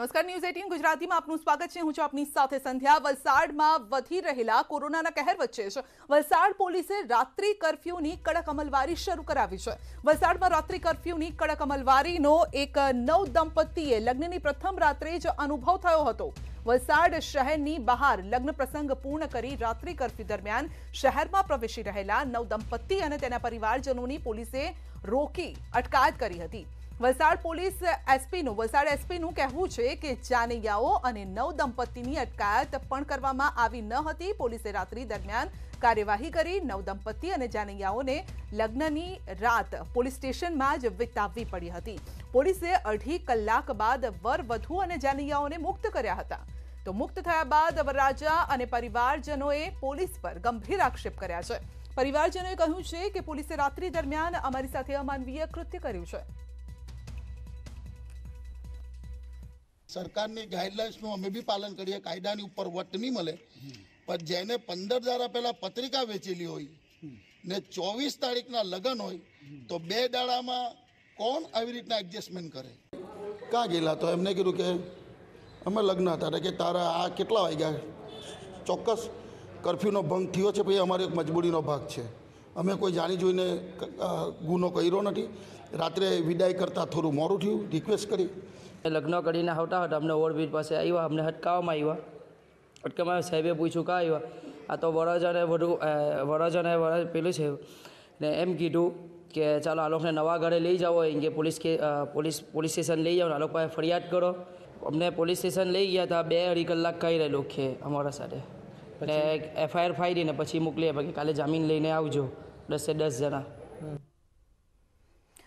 નમસ્કાર ન્યૂઝ 18 ગુજરાતીમાં આપનું સ્વાગત છે હું છું આપની સાથે સંધ્યા વલસાડમાં વધતી રહેલા કોરોનાના કહેર વચ્ચે વલસાડ પોલીસે રાત્રી કર્ફ્યુની કડક અમલવારી શરૂ કરાવી છે વલસાડમાં રાત્રી કર્ફ્યુની કડક અમલવારીનો એક નવ દંપતીએ લગ્નની પ્રથમ રાત્રે જ અનુભવ થયો હતો વલસાડ શહેરની બહાર લગ્ન પ્રસંગ પૂર્ણ કરી રાત્રી કર્ફ્યુ દરમિયાન શહેરમાં પ્રવેશી રહેલા નવ દંપતી અને તેના પરિવારજનોની પોલીસે રોકી અટકાયત કરી હતી વસાડ પોલીસ એસપી નું વસાડ એસપી નું કહેવું છે કે જાનૈયાઓ અને નવ દંપતીની અટકાયત પણ કરવામાં આવી ન હતી પોલીસે રાત્રિ દરમિયાન કાર્યવાહી કરી નવ દંપતી અને જાનૈયાઓને લગ્નની રાત પોલીસ સ્ટેશનમાં જ વિતાવવી પડી હતી પોલીસે 8 કલાક બાદ वर વധુ અને જાનૈયાઓને મુક્ત કર્યા હતા તો મુક્ત થયા બાદ વરરાજા અને પરિવારજનોએ પોલીસ પર ગંભીર આક્ષેપ કર્યા છે પરિવારજનોએ કહ્યું છે કે પોલીસે રાત્રિ દરમિયાન અમારી સાથેમાનવીય કૃત્ય કર્યું છે સરકારની ગાઈડલાઇન્સનું અમે બી પાલન કરીએ કાયદાની ઉપર વટ નહીં મળે પણ જેને પંદર દાડા પહેલાં પત્રિકા વેચેલી હોય ને ચોવીસ તારીખના લગ્ન હોય તો બે દાડામાં કોણ આવી રીતના એડજસ્ટમેન્ટ કરે કાં ગયેલા તો એમને કીધું કે અમે લગ્ન હતા કે તારા આ કેટલા વાગ્યા ચોક્કસ કરફ્યુનો ભંગ થયો છે પછી અમારો એક મજબૂરીનો ભાગ છે અમે કોઈ જાણી જોઈને ગુનો કર્યો નથી રાત્રે વિદાય કરતાં થોડું મોડું થયું રિક્વેસ્ટ કરી લગ્ન કરીને આવતા હતા અમને ઓવરબ્રિજ પાસે આવ્યા અમને હટકાવવામાં આવ્યા અટકાવવામાં સાહેબે પૂછ્યું કાં આવ્યા આ તો વરજને બધું વરજને વરજ પેલું છે ને એમ કીધું કે ચાલો આલોકને નવા ઘરે લઈ જાઓ એમ કે પોલીસ કે પોલીસ પોલીસ સ્ટેશન લઈ જાઓ આ લોકો પાસે ફરિયાદ કરો અમને પોલીસ સ્ટેશન લઈ ગયા હતા બે અઢી કલાક કહી રહેલું કે અમારા સાથે અને એફઆઈઆર ફાઈ દઈને પછી મોકલીએ બાકી કાલે જામીન લઈને આવજો દસે દસ જણા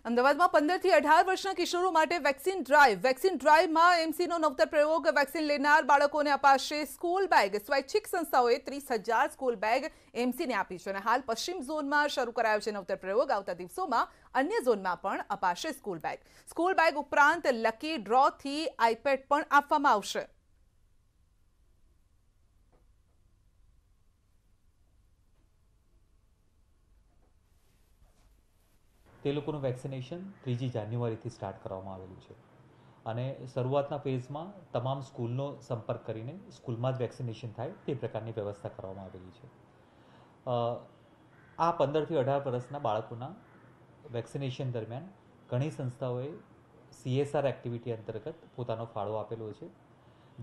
અમદાવાદમાં પંદરથી અઢાર વર્ષના કિશોરો માટે વેક્સિન ડ્રાઈવ વેક્સિન ડ્રાઈવમાં એમસીનો નવતર પ્રયોગ વેક્સિન લેનાર બાળકોને અપાશે સ્કૂલ બેગ સ્વૈચ્છિક સંસ્થાઓએ ત્રીસ હજાર સ્કૂલ બેગ એમસીને આપી છે અને હાલ પશ્ચિમ ઝોનમાં શરૂ કરાયો છે નવતર પ્રયોગ આવતા દિવસોમાં અન્ય ઝોનમાં પણ અપાશે સ્કૂલ બેગ સ્કૂલ બેગ ઉપરાંત લકી ડ્રોથી આઈપેડ પણ આપવામાં આવશે તે લોકોનું વેક્સિનેશન ત્રીજી જાન્યુઆરીથી સ્ટાર્ટ કરવામાં આવેલું છે અને શરૂઆતના ફેઝમાં તમામ સ્કૂલનો સંપર્ક કરીને સ્કૂલમાં જ વેક્સિનેશન થાય તે પ્રકારની વ્યવસ્થા કરવામાં આવેલી છે આ પંદરથી અઢાર વર્ષના બાળકોના વેક્સિનેશન દરમિયાન ઘણી સંસ્થાઓએ સીએસઆર એક્ટિવિટી અંતર્ગત પોતાનો ફાળો આપેલો છે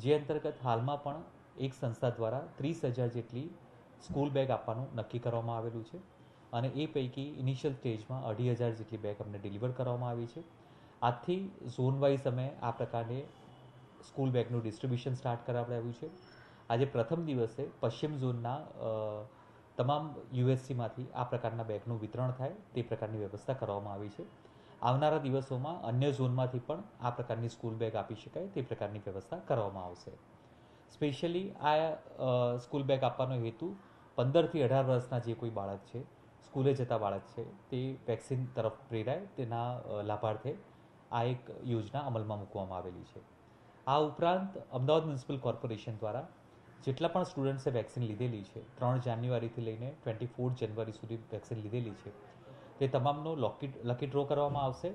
જે અંતર્ગત હાલમાં પણ એક સંસ્થા દ્વારા ત્રીસ હજાર જેટલી સ્કૂલ બેગ આપવાનું નક્કી કરવામાં આવેલું છે અને એ પૈકી ઇનિશિયલ સ્ટેજમાં અઢી હજાર જેટલી બેગ અમને ડિલિવર કરવામાં આવી છે આજથી ઝોન વાઇઝ અમે આ પ્રકારે સ્કૂલ બેગનું ડિસ્ટ્રિબ્યુશન સ્ટાર્ટ કરાવડાવ્યું છે આજે પ્રથમ દિવસે પશ્ચિમ ઝોનના તમામ યુએસસીમાંથી આ પ્રકારના બેગનું વિતરણ થાય તે પ્રકારની વ્યવસ્થા કરવામાં આવી છે આવનારા દિવસોમાં અન્ય ઝોનમાંથી પણ આ પ્રકારની સ્કૂલ બેગ આપી શકાય તે પ્રકારની વ્યવસ્થા કરવામાં આવશે સ્પેશિયલી આ સ્કૂલ બેગ આપવાનો હેતુ પંદરથી અઢાર વર્ષના જે કોઈ બાળક છે સ્કૂલે જતા બાળક છે તે વેક્સિન તરફ પ્રેરાય તેના લાભાર્થે આ એક યોજના અમલમાં મૂકવામાં આવેલી છે આ ઉપરાંત અમદાવાદ મ્યુનિસિપલ કોર્પોરેશન દ્વારા જેટલા પણ સ્ટુડન્ટ્સે વેક્સિન લીધેલી છે ત્રણ જાન્યુઆરીથી લઈને ટ્વેન્ટી ફોર જાન્યુઆરી સુધી વેક્સિન લીધેલી છે તે તમામનો લોકી લકી ડ્રો કરવામાં આવશે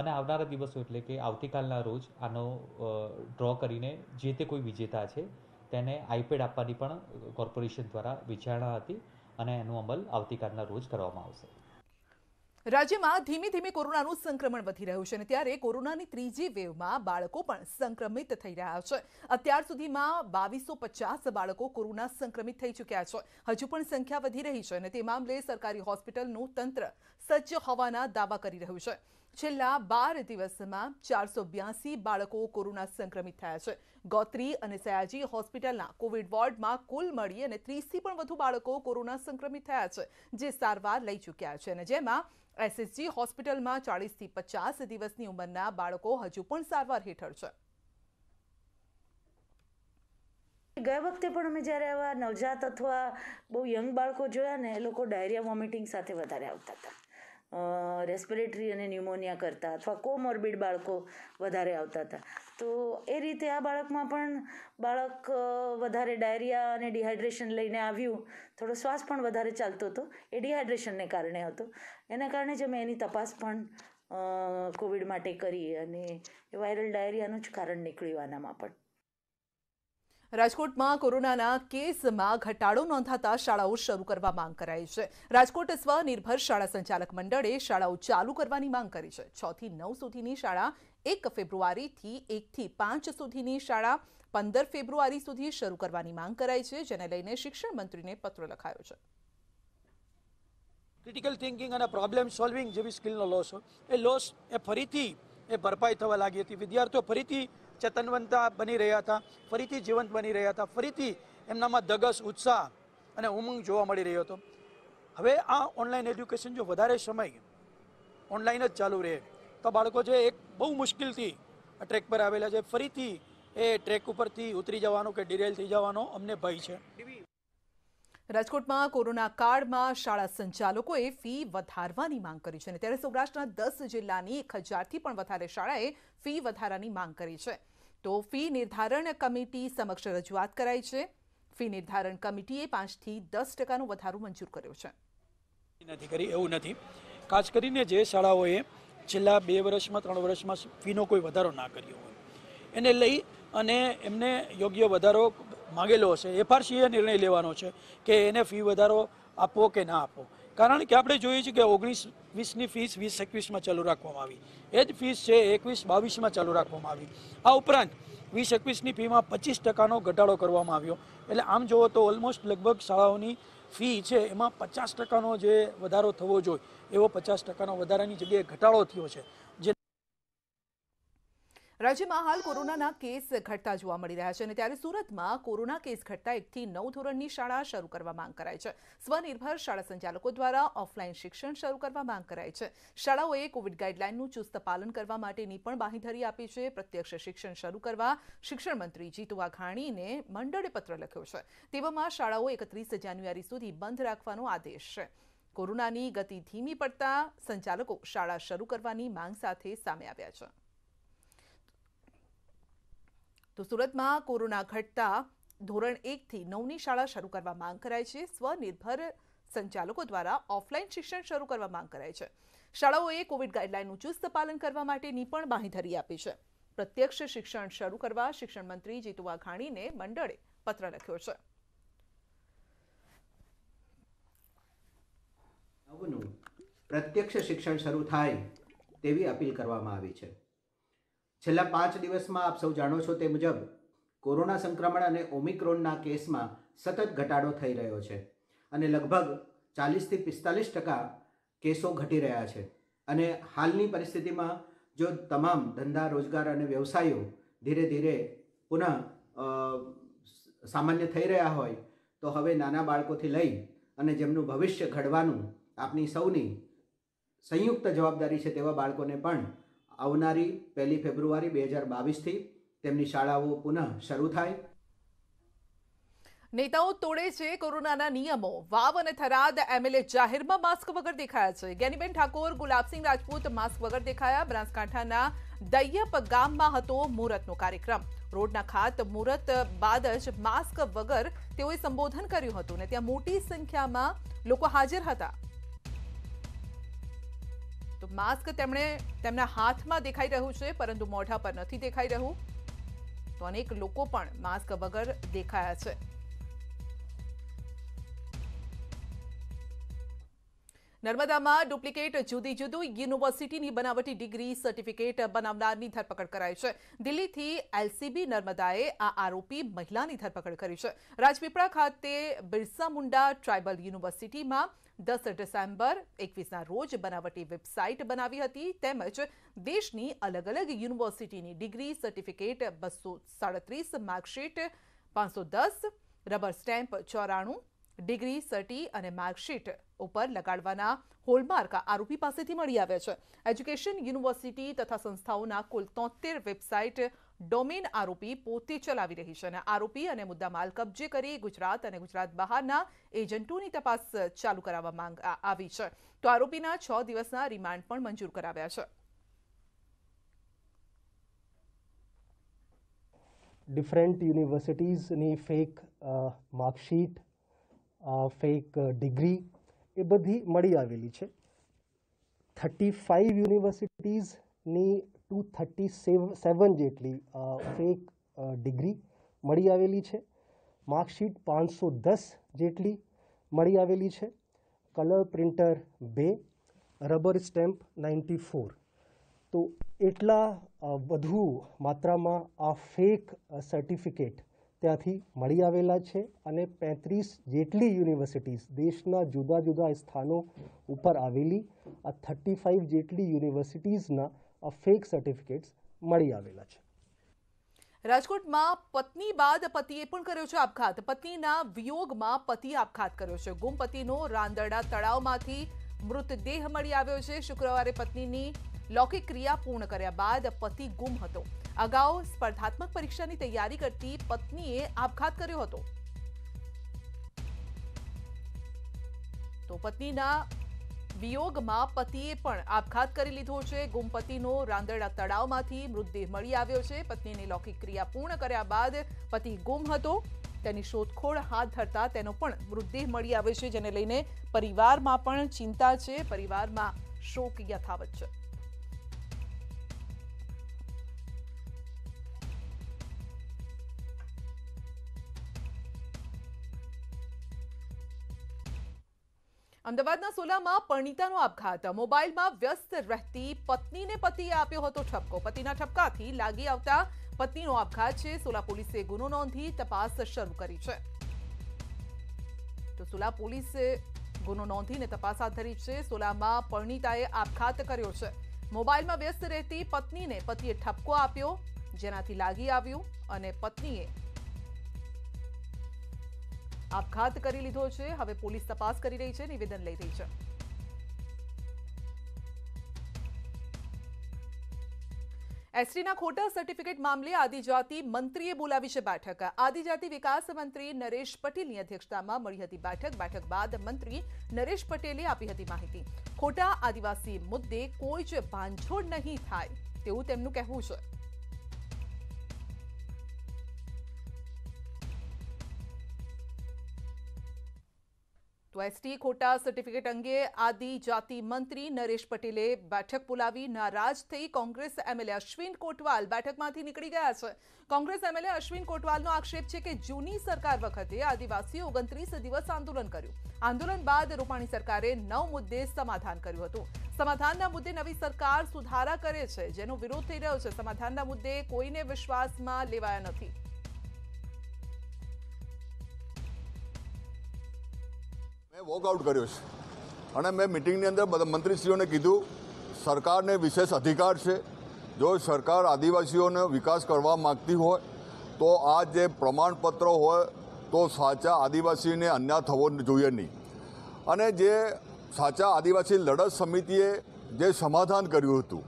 અને આવનારા દિવસો એટલે કે આવતીકાલના રોજ આનો ડ્રો કરીને જે તે કોઈ વિજેતા છે તેને આઈપેડ આપવાની પણ કોર્પોરેશન દ્વારા વિચારણા હતી અને એનો અમલ આવતીકાલના રોજ કરવામાં આવશે રાજ્યમાં ધીમે ધીમે કોરોનાનું સંક્રમણ વધી રહ્યું છે અને ત્યારે કોરોનાની ત્રીજી વેવમાં બાળકો પણ સંક્રમિત થઈ રહ્યા છે અત્યાર સુધીમાં બાવીસો પચાસ બાળકો કોરોના સંક્રમિત થઈ ચૂક્યા છે હજુ પણ સંખ્યા વધી રહી છે અને તે મામલે સરકારી હોસ્પિટલનું તંત્ર સજ્જ હોવાના દાવા કરી રહ્યું છે છેલ્લા બાર દિવસમાં ચારસો બ્યાસી બાળકો કોરોના સંક્રમિત થયા છે ગોત્રી અને સયાજી હોસ્પિટલના કોવિડ વોર્ડમાં કુલ મળી અને ત્રીસથી પણ વધુ બાળકો કોરોના સંક્રમિત થયા છે જે સારવાર લઈ ચૂક્યા છે અને જેમાં એસએસજી હોસ્પિટલમાં ચાળીસથી પચાસ દિવસની ઉંમરના બાળકો હજુ પણ સારવાર હેઠળ છે ગયા વખતે પણ અમે જ્યારે આવા નવજાત અથવા બહુ યંગ બાળકો જોયા ને એ લોકો ડાયરિયા વોમિટિંગ સાથે વધારે આવતા હતા રેસ્પિરેટરી અને ન્યુમોનિયા કરતા અથવા કોમોર્બિડ બાળકો વધારે આવતા હતા તો એ રીતે આ બાળકમાં પણ બાળક વધારે ડાયરિયા અને ડિહાઇડ્રેશન લઈને આવ્યું થોડો શ્વાસ પણ વધારે ચાલતો હતો એ ડિહાઇડ્રેશનને કારણે હતો એના કારણે જ અમે એની તપાસ પણ કોવિડ માટે કરી અને એ વાયરલ ડાયરિયાનું જ કારણ નીકળ્યું આનામાં પણ રાજકોટમાં કોરોનાના કેસમાં ઘટાડો નોંધાતા શાળાઓ શરૂ કરવા માંગ કરાઈ છે રાજકોટ સ્વનિર્ભર શાળા સંચાલક મંડળે શાળાઓ ચાલુ કરવાની માંગ કરી છે છ થી નવ સુધીની શાળા એક ફેબ્રુઆરીથી એકથી પાંચ સુધીની શાળા પંદર ફેબ્રુઆરી સુધી શરૂ કરવાની માંગ કરાઈ છે જેને લઈને શિક્ષણ મંત્રીને પત્ર લખાયો છે ક્રિટિકલ થિંકિંગ અને પ્રોબ્લેમ સોલ્વિંગ જેવી સ્કિલનો લોસ એ લોસ એ ફરીથી એ ભરપાઈ થવા લાગી હતી વિદ્યાર્થીઓ ફરીથી ચેતનવંતા બની રહ્યા હતા ફરીથી જીવંત બની રહ્યા હતા ફરીથી એમનામાં ધગસ ઉત્સાહ અને ઉમંગ જોવા મળી રહ્યો હતો હવે આ ઓનલાઈન એજ્યુકેશન જો વધારે સમય ઓનલાઈન જ ચાલુ રહે તો બાળકો જે એક બહુ મુશ્કેલથી આ ટ્રેક પર આવેલા છે ફરીથી એ ટ્રેક ઉપરથી ઉતરી જવાનો કે ડિરેલ થઈ જવાનો અમને ભય છે રાજકોટમાં કોરોના કાળમાં શાળા સંચાલકોએ ફી વધારવાની માંગ કરી છે અને ત્યારે સૌરાષ્ટ્રના દસ જિલ્લાની એક હજારથી પણ વધારે શાળાએ ફી વધારાની માંગ કરી છે તો ફી નિર્ધારણ કમિટી સમક્ષ રજૂઆત કરાઈ છે ફી નિર્ધારણ કમિટીએ પાંચથી દસ ટકાનું વધારો મંજૂર કર્યો છે નથી કરી એવું નથી ખાસ કરીને જે શાળાઓએ છેલ્લા બે વર્ષમાં ત્રણ વર્ષમાં ફીનો કોઈ વધારો ના કર્યો હોય એને લઈ અને એમને યોગ્ય વધારો માંગેલો હશે એફઆરસીએ નિર્ણય લેવાનો છે કે એને ફી વધારો આપવો કે ના આપવો કારણ કે આપણે જોઈએ છીએ કે ઓગણીસ વીસની ફીસ વીસ એકવીસમાં ચાલુ રાખવામાં આવી એ જ ફીસ છે એકવીસ બાવીસમાં ચાલુ રાખવામાં આવી આ ઉપરાંત વીસ એકવીસની ફીમાં પચીસ ટકાનો ઘટાડો કરવામાં આવ્યો એટલે આમ જુઓ તો ઓલમોસ્ટ લગભગ શાળાઓની ફી છે એમાં પચાસ ટકાનો જે વધારો થવો જોઈએ એવો પચાસ ટકાનો વધારાની જગ્યાએ ઘટાડો થયો છે રાજ્યમાં હાલ કોરોનાના કેસ ઘટતા જોવા મળી રહ્યા છે અને ત્યારે સુરતમાં કોરોના કેસ ઘટતા એકથી નવ ધોરણની શાળા શરૂ કરવા માંગ કરાય છે સ્વનિર્ભર શાળા સંચાલકો દ્વારા ઓફલાઈન શિક્ષણ શરૂ કરવા માંગ કરાય છે શાળાઓએ કોવિડ ગાઈડલાઈનનું ચુસ્ત પાલન કરવા માટેની પણ બાંહીધરી આપી છે પ્રત્યક્ષ શિક્ષણ શરૂ કરવા શિક્ષણ મંત્રી જીતુ વાઘાણીને મંડળે પત્ર લખ્યો છે તેવામાં શાળાઓ એકત્રીસ જાન્યુઆરી સુધી બંધ રાખવાનો આદેશ છે કોરોનાની ગતિ ધીમી પડતા સંચાલકો શાળા શરૂ કરવાની માંગ સાથે સામે આવ્યા છે તો સુરતમાં કોરોના ઘટતા ધોરણ એકથી નવની શાળા શરૂ કરવા માંગ કરાય છે સ્વનિર્ભર સંચાલકો દ્વારા ઓફલાઈન શિક્ષણ શરૂ કરવા માંગ કરાય છે શાળાઓએ કોવિડ ગાઈડલાઈનનું ચુસ્ત પાલન કરવા માટેની પણ બાંહીધરી આપી છે પ્રત્યક્ષ શિક્ષણ શરૂ કરવા શિક્ષણ મંત્રી જીતુ વાઘાણીને મંડળે પત્ર લખ્યો છે પ્રત્યક્ષ શિક્ષણ શરૂ થાય તેવી અપીલ કરવામાં આવી છે છેલ્લા પાંચ દિવસમાં આપ સૌ જાણો છો તે મુજબ કોરોના સંક્રમણ અને ઓમિક્રોનના કેસમાં સતત ઘટાડો થઈ રહ્યો છે અને લગભગ ચાલીસથી પિસ્તાલીસ ટકા કેસો ઘટી રહ્યા છે અને હાલની પરિસ્થિતિમાં જો તમામ ધંધા રોજગાર અને વ્યવસાયો ધીરે ધીરે પુનઃ સામાન્ય થઈ રહ્યા હોય તો હવે નાના બાળકોથી લઈ અને જેમનું ભવિષ્ય ઘડવાનું આપની સૌની સંયુક્ત જવાબદારી છે તેવા બાળકોને પણ આવનારી પહેલી ફેબ્રુઆરી બે હજાર બાવીસથી તેમની શાળાઓ પુનઃ શરૂ થાય નેતાઓ તોડે છે કોરોનાના નિયમો વાવ અને થરાદ એમએલએ જાહેરમાં માસ્ક વગર દેખાયા છે જ્ઞાનીબેન ઠાકોર ગુલાબસિંહ રાજપૂત માસ્ક વગર દેખાયા બનાસકાંઠાના દૈયપ ગામમાં હતો મુહૂર્તનો કાર્યક્રમ રોડના ખાત મુહૂર્ત બાદ જ માસ્ક વગર તેઓએ સંબોધન કર્યું હતું ને ત્યાં મોટી સંખ્યામાં લોકો હાજર હતા તો માસ્ક તેમણે તેમના હાથમાં દેખાઈ રહ્યું છે પરંતુ મોઢા પર નથી દેખાઈ રહ્યું તો અનેક લોકો પણ માસ્ક વગર દેખાયા છે નર્મદામાં ડુપ્લિકેટ જુદી જુદી યુનિવર્સિટીની બનાવટી ડિગ્રી સર્ટિફિકેટ બનાવનારની ધરપકડ કરાઈ છે દિલ્હીથી એલસીબી નર્મદાએ આ આરોપી મહિલાની ધરપકડ કરી છે રાજપીપળા ખાતે બિરસા મુંડા ટ્રાઇબલ યુનિવર્સિટીમાં 10 दिसंबर 21 ना रोज बनावटी वेबसाइट बनाई होती તેમજ દેશની અલગ અલગ યુનિવર્સિટીની ડિગ્રી સર્ટિફિકેટ બસ 37 marksheet 510 rubber stamp 94 degree cert અને માર્કશીટ ઉપર લગાડવાના હોલમાર્ક આરોપી પાસેથી મળી આવ્યા છે એજ્યુકેશન યુનિવર્સિટી તથા સંસ્થાઓના કુલ તોતેર વેબસાઇટ ડોમેન આરોપી પોતે ચલાવી રહી છે અને આરોપી અને મુદ્દા માલ કબજે કરી ગુજરાત અને ગુજરાત બહારના એજન્ટોની તપાસ ચાલુ કરાવવા માંગ આવી છે તો આરોપીના છ દિવસના રિમાન્ડ પણ મંજૂર કરાવ્યા છે ડિફરન્ટ યુનિવર્સિટીઝની ફેક માર્કશીટ ફેક ડિગ્રી એ બધી મળી આવેલી છે થર્ટી ફાઇવ યુનિવર્સિટીઝની ટુ થર્ટી સેવન જેટલી ફેક ડિગ્રી મળી આવેલી છે માર્કશીટ પાંચસો દસ જેટલી મળી આવેલી છે કલર પ્રિન્ટર બે રબર સ્ટેમ્પ નાઇન્ટી ફોર તો એટલા વધુ માત્રામાં આ ફેક સર્ટિફિકેટ ત્યાંથી મળી આવેલા છે અને પાંત્રીસ જેટલી યુનિવર્સિટીઝ દેશના જુદા જુદા સ્થાનો ઉપર આવેલી આ થર્ટી ફાઇવ જેટલી યુનિવર્સિટીઝના આ ફેક સર્ટિફિકેટ્સ મળી આવેલા છે રાજકોટમાં પત્ની બાદ પતિએ પણ કર્યો છે આપઘાત પત્નીના વિયોગમાં પતિએ આપઘાત કર્યો છે ગુમ પતિનો રાંદરડા તળાવમાંથી મૃતદેહ મળી આવ્યો છે શુક્રવારે પત્નીની લૌકિક ક્રિયા પૂર્ણ કર્યા બાદ પતિ ગુમ હતો અગાઉ સ્પર્ધાત્મક પરીક્ષાની તૈયારી કરતી પત્નીએ આપઘાત કર્યો હતો તો પત્નીના વિયોગમાં પતિએ પણ આપઘાત કરી લીધો છે ગુમ પતિનો રાંદરડા તળાવમાંથી મૃતદેહ મળી આવ્યો છે પત્નીની લૌકિક ક્રિયા પૂર્ણ કર્યા બાદ પતિ ગુમ હતો તેની શોધખોળ હાથ ધરતા તેનો પણ મૃતદેહ મળી આવ્યો છે જેને લઈને પરિવારમાં પણ ચિંતા છે પરિવારમાં શોક યથાવત છે અમદાવાદના સોલામાં પરણીતાનો આપઘાત મોબાઈલમાં વ્યસ્ત રહેતી પત્નીને પતિએ આપ્યો હતો ઠપકો પતિના ઠપકાથી લાગી આવતા પત્નીનો આપઘાત છે સોલા પોલીસે ગુનો નોંધી તપાસ શરૂ કરી છે તો સોલા પોલીસે ગુનો નોંધીને તપાસ હાથ ધરી છે સોલામાં પરણીતાએ આપઘાત કર્યો છે મોબાઈલમાં વ્યસ્ત રહેતી પત્નીને પતિએ ઠપકો આપ્યો જેનાથી લાગી આવ્યું અને પત્નીએ આપ ખાતરી લીધો છે હવે પોલીસ તપાસ કરી રહી છે નિવેદન લઈ રહી છે એસટીના ખોટા સર્ટિફિકેટ મામલે આદિજાતિ મંત્રીએ બોલાવિશ બેઠક આદિજાતિ વિકાસ મંત્રી नरेश પટેલની અધ્યક્ષતામાં મળી હતી બેઠક બાદ મંત્રી नरेश પટેલે આપી હતી માહિતી ખોટા આદિવાસી મુદ્દે કોઈ છાંણ છોડ નહીં થાય તે હું તેમનું કહું છું એસટી કોટા સર્ટિફિકેટ અંગે આદિ જાતિ મંત્રી नरेश પટેલે બેઠક પુલાવી નારાજ થઈ કોંગ્રેસ એમએલએ अश्विन કોટવાલ બેઠકમાંથી નીકળી ગયા છે કોંગ્રેસ એમએલએ अश्विन કોટવાલનો આકષેપ છે કે જૂની સરકાર વખતે આદિવાસીઓ 29 દિવસ આંદોલન કર્યું આંદોલન બાદ રૂપાણી સરકારે નવ મુદ્દે સમાધાન કર્યું હતું સમાધાનના મુદ્દે નવી સરકાર સુધારા કરે છે જેનો વિરોધ થઈ રહ્યો છે સમાધાનના મુદ્દે કોઈને વિશ્વાસમાં લેવાયા નથી મેં વોકઆઉટ કર્યો છે અને મેં મિટિંગની અંદર બધા મંત્રીશ્રીઓને કીધું સરકારને વિશેષ અધિકાર છે જો સરકાર આદિવાસીઓનો વિકાસ કરવા માગતી હોય તો આ જે પ્રમાણપત્ર હોય તો સાચા આદિવાસીને અન્યાય થવો જોઈએ નહીં અને જે સાચા આદિવાસી લડત સમિતિએ જે સમાધાન કર્યું હતું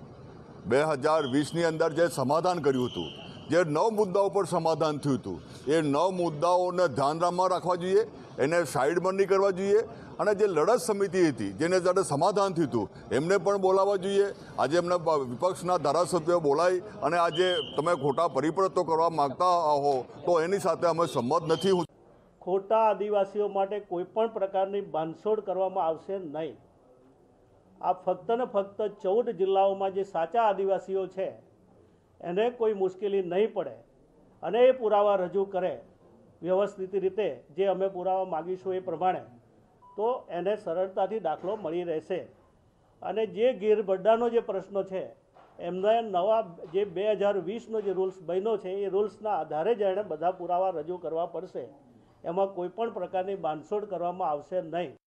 બે હજાર વીસની અંદર જે સમાધાન કર્યું હતું જે નવ મુદ્દાઓ પર સમાધાન થયું હતું એ નવ મુદ્દાઓને ધ્યાનમાં રાખવા જોઈએ એને સાઈડમાં નહીં કરવા જોઈએ અને જે લડત સમિતિ હતી જેને જ્યારે સમાધાન થયું હતું એમને પણ બોલાવવા જોઈએ આજે એમને વિપક્ષના ધારાસભ્યો બોલાય અને આજે તમે ખોટા પરિપ્રતો કરવા માગતા હો તો એની સાથે અમે સંમત નથી ખોટા આદિવાસીઓ માટે કોઈ પણ પ્રકારની બાંધછોડ કરવામાં આવશે નહીં આ ફક્ત ને ફક્ત ચૌદ જિલ્લાઓમાં જે સાચા આદિવાસીઓ છે એને કોઈ મુશ્કેલી નહીં પડે અને એ પુરાવા રજૂ કરે વ્યવસ્થિત રીતે જે અમે પુરાવા માગીશું એ પ્રમાણે તો એને સરળતાથી દાખલો મળી રહેશે અને જે ગીરબડ્ડાનો જે પ્રશ્ન છે એમને નવા જે બે હજાર વીસનો જે રૂલ્સ બન્યો છે એ રૂલ્સના આધારે જ એણે બધા પુરાવા રજૂ કરવા પડશે એમાં કોઈ પણ પ્રકારની બાંધછોડ કરવામાં આવશે નહીં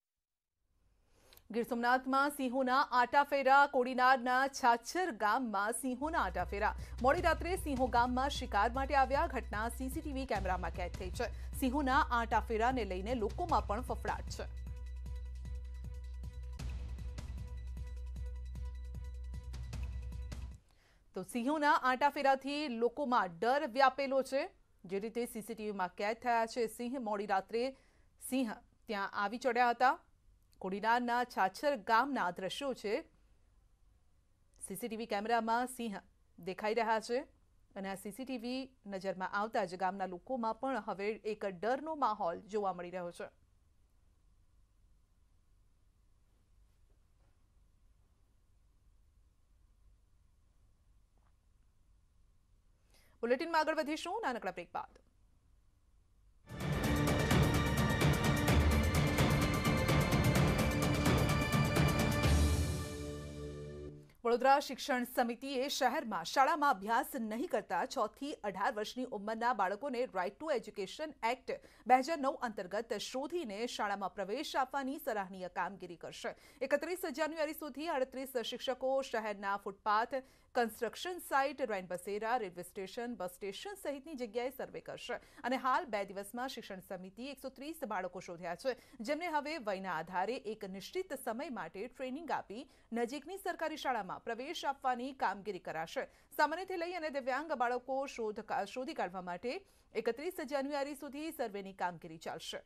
ગીર સોમનાથમાં સિંહોના આટાફેરા કોડીનારના છાછર ગામમાં સિંહોના આટાફેરા મોડી રાત્રે સિંહો ગામમાં શિકાર માટે આવ્યા ઘટના સીસીટીવી કેમેરામાં કેદ થઈ છે સિંહોના આટાફેરાને લઈને લોકોમાં પણ ફફડાટ છે તો સિંહોના આટાફેરાથી લોકોમાં ડર વ્યાપેલો છે જે રીતે સીસીટીવીમાં કેદ થયા છે સિંહ મોડી રાત્રે સિંહ ત્યાં આવી ચડ્યા હતા કોડીનારના છાછર ગામના દ્રશ્યો છે સીસીટીવી કેમેરામાં સિંહ દેખાઈ રહ્યા છે અને આ સીસીટીવી નજરમાં આવતા જ ગામના લોકોમાં પણ હવે એક ડરનો માહોલ જોવા મળી રહ્યો છે બુલેટિનમાં આગળ વધીશું નાનકડા બ્રેક બાદ વડોદરા શિક્ષણ સમિતિએ શહેરમાં શાળામાં અભ્યાસ નહીં કરતા થી અઢાર વર્ષની ઉંમરના બાળકોને રાઇટ ટુ એજ્યુકેશન એક્ટ બે હજાર નવ અંતર્ગત શોધીને શાળામાં પ્રવેશ આપવાની સરાહનીય કામગીરી કરશે એકત્રીસ જાન્યુઆરી સુધી અડત્રીસ શિક્ષકો શહેરના ફૂટપાથ કન્સ્ટ્રક્શન સાઇટ રૈન બસેરા રેલવે સ્ટેશન બસ સ્ટેશન સહિતની જગ્યાએ સર્વે કરશું અને હાલ બે દિવસમાં શિક્ષણ સમિતિ 130 બાળકો શોધ્યા છે જેમને હવે વૈના આધારે એક નિશ્ચિત સમય માટે ટ્રેનિંગ આપી નજીકની સરકારી શાળામાં પ્રવેશ આપવાની કામગીરી કરાશે સામન્યથી લઈ અને દિવ્યાંગ બાળકોનો શોધકા શોધકાળવા માટે 31 જાન્યુઆરી સુધી સર્વેની કામગીરી ચાલશે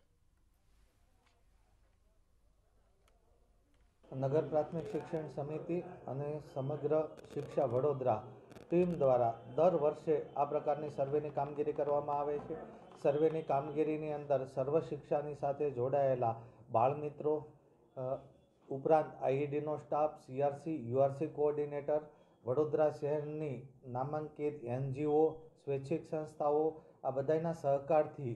નગર પ્રાથમિક શિક્ષણ સમિતિ અને સમગ્ર શિક્ષા વડોદરા ટીમ દ્વારા દર વર્ષે આ પ્રકારની સર્વેની કામગીરી કરવામાં આવે છે સર્વેની કામગીરીની અંદર સર્વ શિક્ષાની સાથે જોડાયેલા બાળમિત્રો ઉપરાંત આઈઈડીનો staff CRC URC coordinator Vadodara શહેરની નામાંકિત એનજીઓ સ્વૈચ્છિક સંસ્થાઓ આ બધાના સહકારથી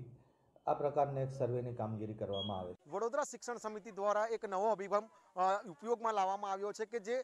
આ પ્રકારની એક સર્વેની કામગીરી કરવામાં આવે છે વડોદરા શિક્ષણ સમિતિ દ્વારા એક નવો અભિગમ ઉપયોગમાં લાવવામાં આવ્યો છે કે જે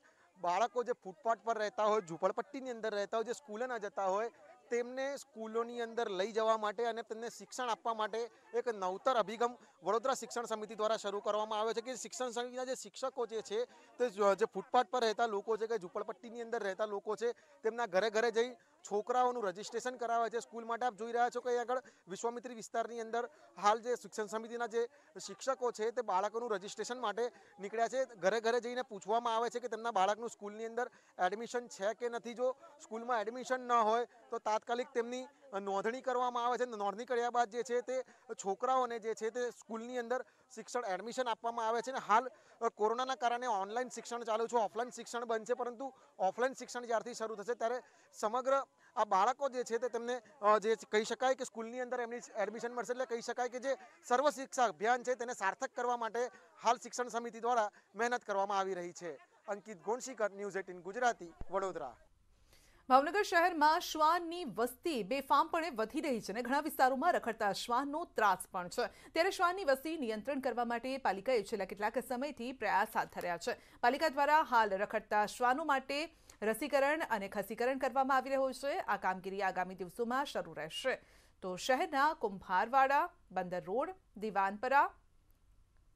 બાળકો જે ફૂટપાથ પર રહેતા હોય ઝૂંપડપટ્ટીની અંદર રહેતા હોય જે સ્કૂલે ન જતા હોય તેમને સ્કૂલોની અંદર લઈ જવા માટે અને તેમને શિક્ષણ આપવા માટે એક નવતર અભિગમ વડોદરા શિક્ષણ સમિતિ દ્વારા શરૂ કરવામાં આવ્યો છે કે શિક્ષણ સમિતિના જે શિક્ષકો જે છે તે જે ફૂટપાથ પર રહેતા લોકો છે કે ઝૂંપડપટ્ટીની અંદર રહેતા લોકો છે તેમના ઘરે ઘરે જઈ છોકરાઓનું રજીસ્ટ્રેશન કરાવે છે સ્કૂલ માટે આપ જોઈ રહ્યા છો કે આગળ વિશ્વામિત્રી વિસ્તારની અંદર હાલ જે શિક્ષણ સમિતિના જે શિક્ષકો છે તે બાળકોનું રજિસ્ટ્રેશન માટે નીકળ્યા છે ઘરે ઘરે જઈને પૂછવામાં આવે છે કે તેમના બાળકનું સ્કૂલની અંદર એડમિશન છે કે નથી જો સ્કૂલમાં એડમિશન ન હોય તો તાત્કાલિક તેમની નોંધણી કરવામાં આવે છે નોંધણી કર્યા બાદ જે છે તે છોકરાઓને જે છે તે સ્કૂલની અંદર શિક્ષણ એડમિશન આપવામાં આવે છે ને હાલ કોરોનાના કારણે ઓનલાઈન શિક્ષણ ચાલુ છે ઓફલાઈન શિક્ષણ બનશે પરંતુ ઓફલાઈન શિક્ષણ જ્યારથી શરૂ થશે ત્યારે સમગ્ર આ બાળકો જે છે તે તેમને જે કહી શકાય કે સ્કૂલની અંદર એમની એડમિશન મળશે એટલે કહી શકાય કે જે સર્વ શિક્ષા અભિયાન છે તેને સાર્થક કરવા માટે હાલ શિક્ષણ સમિતિ દ્વારા મહેનત કરવામાં આવી રહી છે અંકિત ગોંડશીકર ન્યૂઝ એટીન ગુજરાતી વડોદરા ભાવનગર શહેરમાં શ્વાનની વસ્તી બેફામપણે વધી રહી છે અને ઘણા વિસ્તારોમાં રખડતા શ્વાનનો ત્રાસ પણ છે ત્યારે શ્વાનની વસ્તી નિયંત્રણ કરવા માટે પાલિકાએ છેલ્લા કેટલાક સમયથી પ્રયાસ હાથ ધર્યા છે પાલિકા દ્વારા હાલ રખડતા શ્વાનો માટે રસીકરણ અને ખસીકરણ કરવામાં આવી રહ્યું છે આ કામગીરી આગામી દિવસોમાં શરૂ રહેશે તો શહેરના કુંભારવાડા બંદર રોડ દિવાનપરા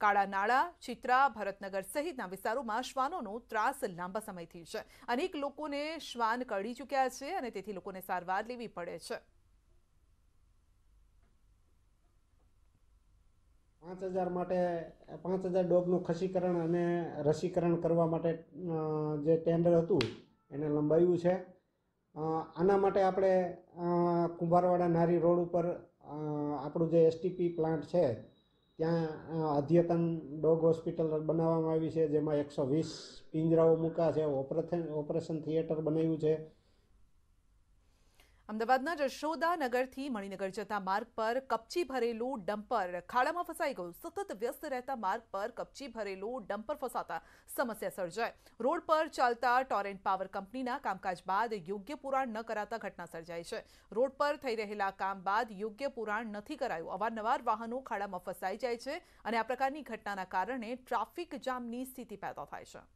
કાળા નાળા ચિત્રા ભરતનગર સહિતના વિસ્તારોમાં શ્વાનોનો ત્રાસ લાંબા સમયથી છે અનેક લોકોને શ્વાન કરડી ચૂક્યા છે અને તેથી લોકોને સારવાર લેવી પડે છે પાંચ હજાર માટે પાંચ હજાર ડોગનું ખસીકરણ અને રસીકરણ કરવા માટે જે ટેન્ડર હતું એને લંબાયું છે આના માટે આપણે કુંભારવાડા નારી રોડ ઉપર આપણું જે એસટીપી પ્લાન્ટ છે ત્યાં અદ્યતન ડોગ હોસ્પિટલ બનાવવામાં આવી છે જેમાં એકસો વીસ પિંજરાઓ મૂકા છે ઓપરેશન ઓપરેશન થિયેટર બનાવ્યું છે અમદાવાદના જશોદાનગરથી મણિનગર જતા માર્ગ પર કપચી ભરેલું ડમ્પર ખાડામાં ફસાઈ ગયું સતત વ્યસ્ત રહેતા માર્ગ પર કપચી ભરેલું ડમ્પર ફસાતા સમસ્યા સર્જાય રોડ પર ચાલતા ટોરેન્ટ પાવર કંપનીના કામકાજ બાદ યોગ્ય પુરાણ ન કરાતા ઘટના સર્જાઈ છે રોડ પર થઈ રહેલા કામ બાદ યોગ્ય પુરાણ નથી કરાયું અવારનવાર વાહનો ખાડામાં ફસાઈ જાય છે અને આ પ્રકારની ઘટનાના કારણે ટ્રાફિક જામની સ્થિતિ પેદા થાય છે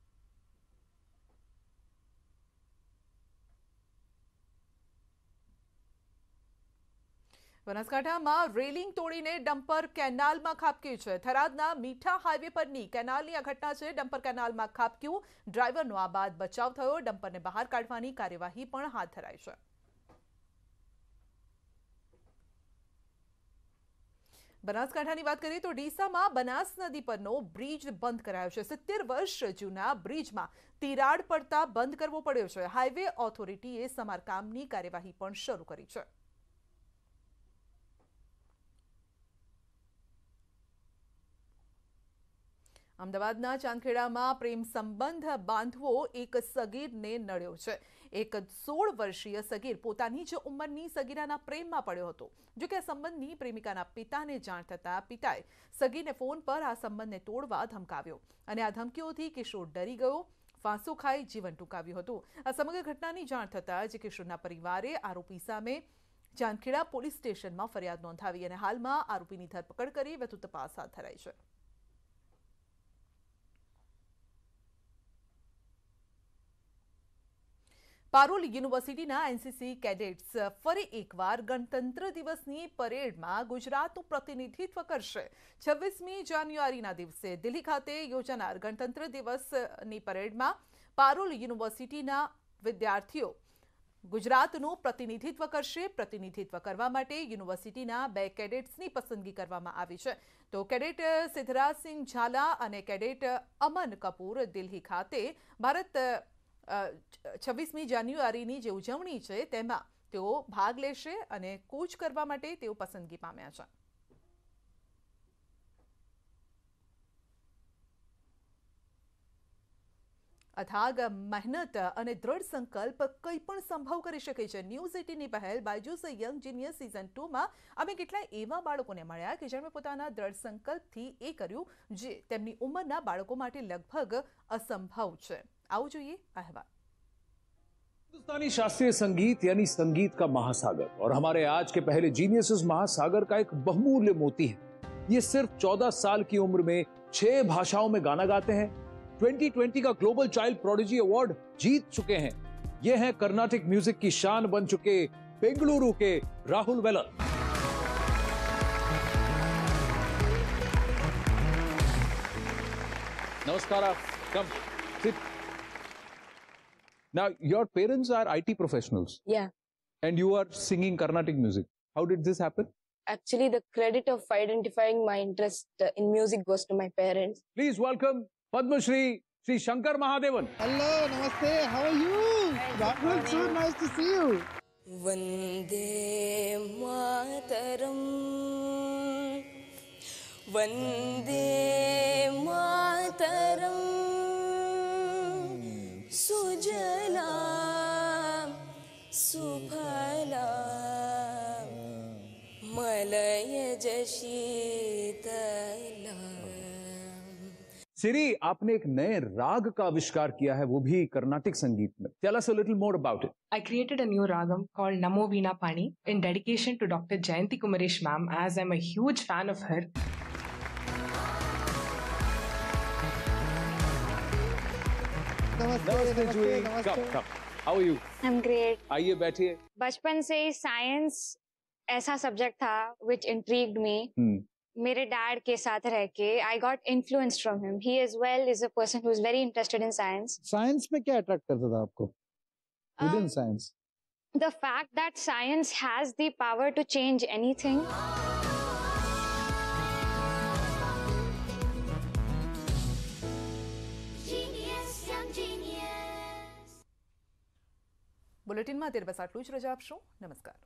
બનાસકાંઠામાં રેલિંગ તોડીને ડમ્પર કેનાલમાં ખાબક્યું છે થરાદના મીઠા હાઈવે પરની કેનાલની આ ઘટના છે ડમ્પર કેનાલમાં ખાબક્યું ડ્રાઈવરનો આ બાદ બચાવ થયો ડમ્પરને બહાર કાઢવાની કાર્યવાહી પણ હાથ ધરાઈ છે બનાસકાંઠાની વાત કરીએ તો ડીસામાં બનાસ નદી પરનો બ્રિજ બંધ કરાયો છે સિત્તેર વર્ષ જૂના બ્રિજમાં તિરાડ પડતા બંધ કરવો પડ્યો છે હાઈવે ઓથોરિટીએ સમારકામની કાર્યવાહી પણ શરૂ કરી છે અમદાવાદના ચાંદખેડામાં પ્રેમ સંબંધ બાંધવો એક સગીરને નડ્યો છે એક સોળ વર્ષીય સગીર પોતાની જ ઉંમરની સગીરાના પ્રેમમાં પડ્યો હતો જો કે આ સંબંધની પ્રેમિકાના પિતાને જાણ થતાં પિતાએ સગીરને ફોન પર આ સંબંધને તોડવા ધમકાવ્યો અને આ ધમકીઓથી કિશોર ડરી ગયો ફાંસો ખાઈ જીવન ટૂંકાવ્યું હતું આ સમગ્ર ઘટનાની જાણ થતાં જે કિશોરના પરિવારે આરોપી સામે ચાંદખેડા પોલીસ સ્ટેશનમાં ફરિયાદ નોંધાવી અને હાલમાં આરોપીની ધરપકડ કરી વધુ તપાસ હાથ ધરાઈ છે पारोल यूनिवर्सिटी ना एनसीसी कैडेट्स ફરી એકવાર ગણતંત્ર દિવસની પરેડમાં ગુજરાતનું પ્રતિનિધિત્વ કરશે 26 જાન્યુઆરીના દિવસે દિલ્હી ખાતે યોજાનાર ગણતંત્ર દિવસની પરેડમાં પારુલ યુનિવર્સિટીના વિદ્યાર્થીઓ ગુજરાતનું પ્રતિનિધિત્વ કરશે પ્રતિનિધિત્વ કરવા માટે યુનિવર્સિટીના બે કેડેટ્સની પસંદગી કરવામાં આવી છે તો કેડેટ સિદ્ધરાજ Singh ઝાલા અને કેડેટ અમન કપૂર દિલ્હી ખાતે ભારત છવ્વીસમી જાન્યુઆરીની જે ઉજવણી છે તેમાં તેઓ ભાગ લેશે અને કૂચ કરવા માટે તેઓ પસંદગી પામ્યા છે અથાગ મહેનત અને દ્રઢ સંકલ્પ કંઈ પણ સંભવ કરી શકે છે ન્યૂઝ એટીનની પહેલ બાયજુસ યંગ જીનિયર સિઝન ટુમાં અમે કેટલાય એવા બાળકોને મળ્યા કે જેમણે પોતાના દ્રઢ સંકલ્પથી એ કર્યું જે તેમની ઉંમરના બાળકો માટે લગભગ અસંભવ છે जो ये અહેવાલ हिंदुस्तानी शास्त्रीय संगीत यानी संगीत का महासागर और हमारे आज के पहले जीनियस महासागर का एक बहुमूल्य मोती है ये सिर्फ 14 साल की उम्र में छह भाषाओं में गाना गाते हैं 2020 का ग्लोबल चाइल्ड प्रोडिजी अवार्ड जीत चुके हैं ये हैं कर्नाटिक म्यूजिक की शान बन चुके बेंगलुरु के राहुल वेलर नमस्कार come Now, your parents are IT professionals. Yeah. And you are singing Carnatic music. How did this happen? Actually, the credit of identifying my interest uh, in music goes to my parents. Please welcome Padma Shri Sri Shankar Mahadevan. Hello, namaste. How are you? Rahul, so nice to see you. Vande Mataram Vande Mataram hmm. Sujay सुफला मलय जशीतला सिरी आपने एक नए राग का आविष्कार किया है वो भी कर्नाटिक संगीत में Tell us a little more about it. I created a new ragam called Namo Veena Pani in dedication to Dr. Jayanti Kumaresh ma'am as I'm a huge fan of her. Namaste, namaste, namaste, namaste. Come, come. How you I am great आइए बैठिए बचपन से ही science ऐसा subject था which intrigued me मेरे dad के साथ रह के I got influenced from him he as well is a person who is very interested in science science में क्या अट्रैक्ट करता था आपको with in science the fact that science has the power to change anything બુલેટિનમાં ત્યારબાદ આટલું જ રજા આપશો નમસ્કાર